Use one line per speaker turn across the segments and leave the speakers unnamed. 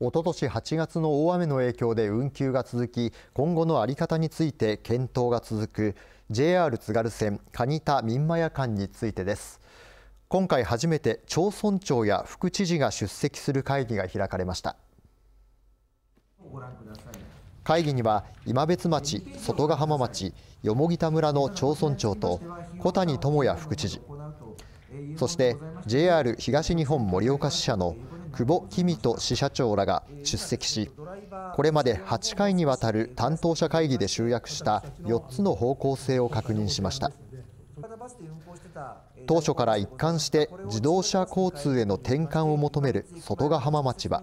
おととし8月の大雨の影響で運休が続き今後の在り方について検討が続く JR 津軽線蟹田民間屋間についてです今回初めて町村長や副知事が出席する会議が開かれました会議には今別町、外ヶ浜町、よもぎ田村の町村長と小谷智也副知事そして JR 東日本盛岡支社の久保公人支社長らが出席しこれまで8回にわたる担当者会議で集約した4つの方向性を確認しました当初から一貫して自動車交通への転換を求める外ヶ浜町
は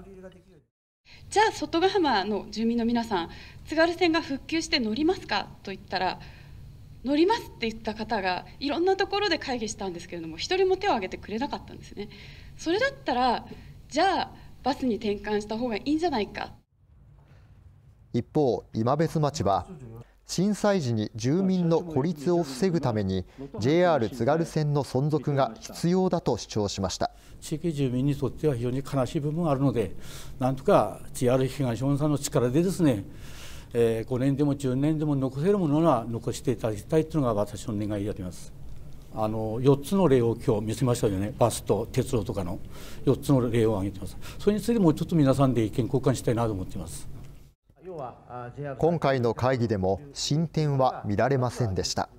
じゃあ外ヶ浜の住民の皆さん津軽線が復旧して乗りますかと言ったら乗りますって言った方がいろんなところで会議したんですけれども一人も手を挙げてくれなかったんですね。それだったらじゃあバスに転換した方がいいんじゃないか
一方今別町は震災時に住民の孤立を防ぐために JR 津軽線の
存続が必要だと主張しました地域住民にとっては非常に悲しい部分があるのでなんとか JR 東日本さんの力でですね5年でも10年でも残せるものは残していただきたいというのが私の願いであります。あの4つの例を今日見せましたよねバスと鉄道とかの4つの例を挙げてますそれについてもうちょっと皆さんで意見交換したいなと思っています今回の会議で
も進展は見られませんでした